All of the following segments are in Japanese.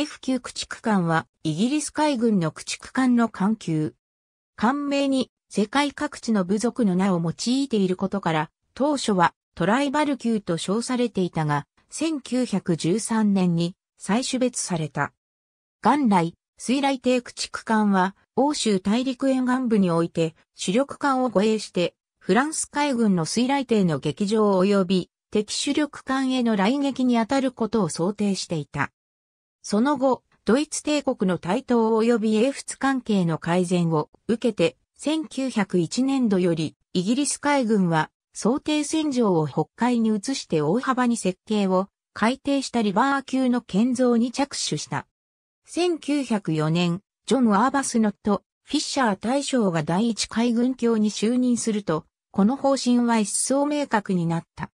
f 級駆逐艦はイギリス海軍の駆逐艦の艦級。艦名に世界各地の部族の名を用いていることから、当初はトライバル級と称されていたが、1913年に再種別された。元来、水雷艇駆逐艦は欧州大陸沿岸部において主力艦を護衛して、フランス海軍の水雷艇の劇場及び敵主力艦への雷撃に当たることを想定していた。その後、ドイツ帝国の台頭及び英仏関係の改善を受けて、1901年度よりイギリス海軍は想定戦場を北海に移して大幅に設計を改定したリバー級の建造に着手した。1904年、ジョン・アーバスノット、フィッシャー大将が第一海軍卿に就任すると、この方針は一層明確になった。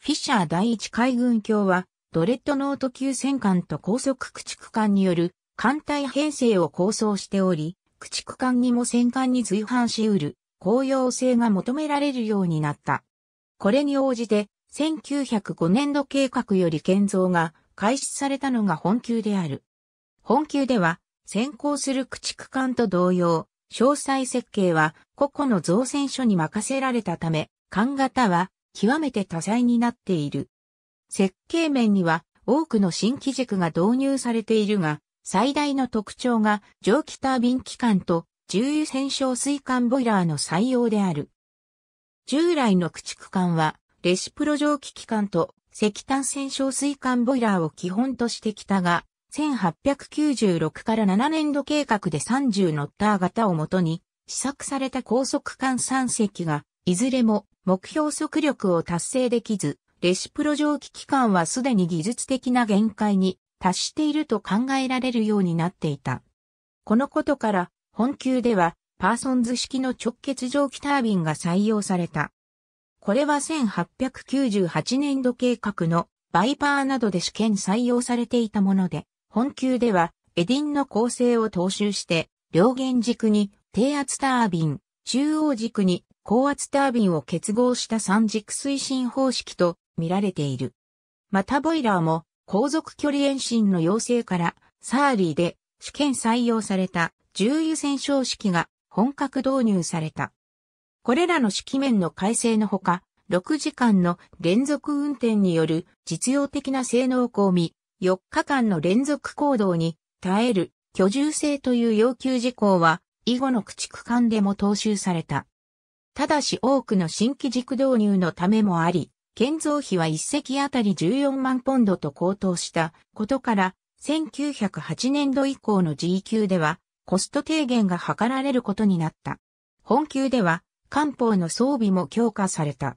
フィッシャー第一海軍卿は、ドレッドノート級戦艦と高速駆逐艦による艦隊編成を構想しており、駆逐艦にも戦艦に随伴し得る、公用性が求められるようになった。これに応じて、1905年度計画より建造が開始されたのが本級である。本級では、先行する駆逐艦と同様、詳細設計は個々の造船所に任せられたため、艦型は極めて多彩になっている。設計面には多くの新機軸が導入されているが、最大の特徴が蒸気タービン機関と重油専焼水管ボイラーの採用である。従来の駆逐艦はレシプロ蒸気機関と石炭専焼水管ボイラーを基本としてきたが、1896から7年度計画で30ノッター型をもとに試作された高速艦3隻が、いずれも目標速力を達成できず、レシプロ蒸気機関はすでに技術的な限界に達していると考えられるようになっていた。このことから、本級では、パーソンズ式の直結蒸気タービンが採用された。これは1898年度計画のバイパーなどで試験採用されていたもので、本級ではエディンの構成を踏襲して、両弦軸に低圧タービン、中央軸に高圧タービンを結合した三軸推進方式と見られている。またボイラーも航続距離延伸の要請からサーリーで試験採用された重油戦勝式が本格導入された。これらの式面の改正のほか、6時間の連続運転による実用的な性能を込み、4日間の連続行動に耐える居住性という要求事項は、以後の駆逐艦でも踏襲された。ただし多くの新規軸導入のためもあり、建造費は1隻あたり14万ポンドと高騰したことから、1908年度以降の G 級では、コスト低減が図られることになった。本級では、艦砲の装備も強化された。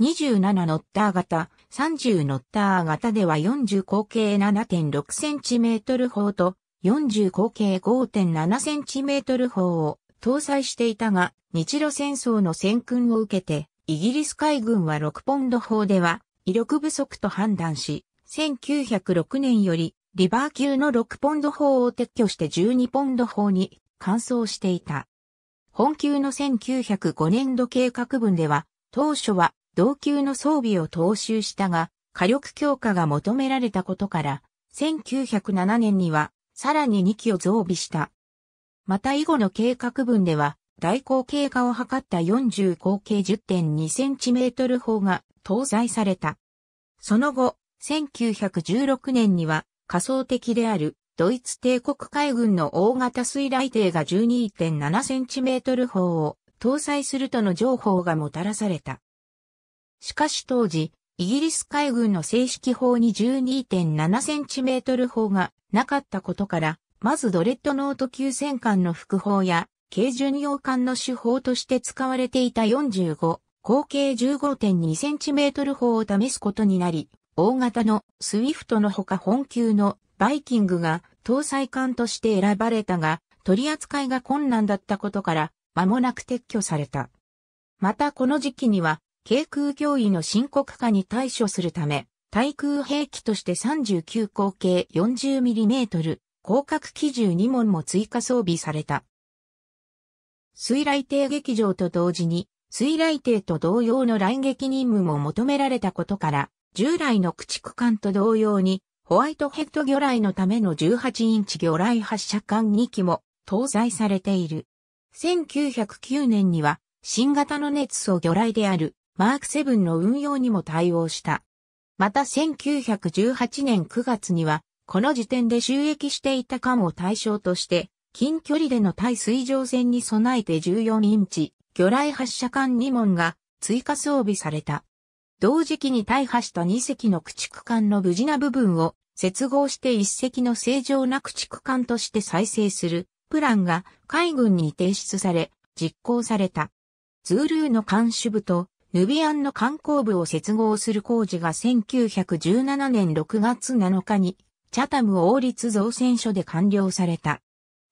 27ノッター型、30ノッター型では40口径7 6トル砲と40口径5 7トル砲を搭載していたが、日露戦争の戦訓を受けて、イギリス海軍は6ポンド砲では威力不足と判断し、1906年よりリバー級の6ポンド砲を撤去して12ポンド砲に換装していた。本級の1905年度計画分では、当初は同級の装備を踏襲したが、火力強化が求められたことから、1907年にはさらに2機を増備した。また以後の計画分では、大口径化を図った40口径 10.2cm 砲が搭載された。その後、1916年には仮想的であるドイツ帝国海軍の大型水雷艇が 12.7cm 砲を搭載するとの情報がもたらされた。しかし当時、イギリス海軍の正式砲に 12.7cm 砲がなかったことから、まずドレッドノート級戦艦の副砲や軽巡洋艦の手法として使われていた45、口径 15.2cm 砲を試すことになり、大型のスウィフトのほか本級のバイキングが搭載艦として選ばれたが、取り扱いが困難だったことから、間もなく撤去された。またこの時期には、軽空脅威の深刻化に対処するため、対空兵器として39口径 40mm 広角機銃2門も追加装備された。水雷艇劇場と同時に、水雷艇と同様の来劇任務も求められたことから、従来の駆逐艦と同様に、ホワイトヘッド魚雷のための18インチ魚雷発射艦2機も搭載されている。1909年には新型の熱素魚雷であるマーク7の運用にも対応した。また1918年9月にはこの時点で収益していた艦を対象として近距離での対水上戦に備えて14インチ、魚雷発射艦2門が追加装備された。同時期に大破した2隻の駆逐艦の無事な部分を接合して1隻の正常な駆逐艦として再生するプランが海軍に提出され実行された。ズールーの艦首部とヌビアンの艦光部を接合する工事が1917年6月7日にチャタム王立造船所で完了された。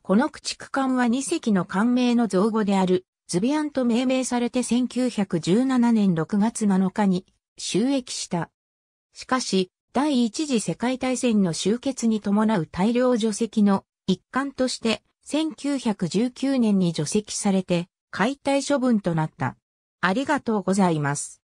この駆逐艦は2隻の艦名の造語である、ズビアンと命名されて1917年6月7日に収益した。しかし、第一次世界大戦の終結に伴う大量除籍の一環として、1919年に除籍されて解体処分となった。ありがとうございます。